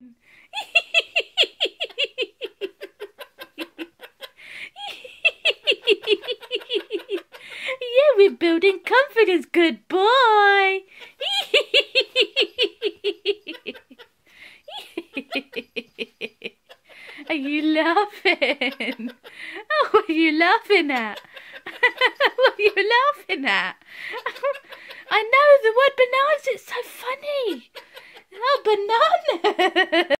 yeah, we're building confidence, good boy. are you laughing? Oh, what are you laughing at? what are you laughing at? I know the word bananas, it's so funny. Oh, bananas.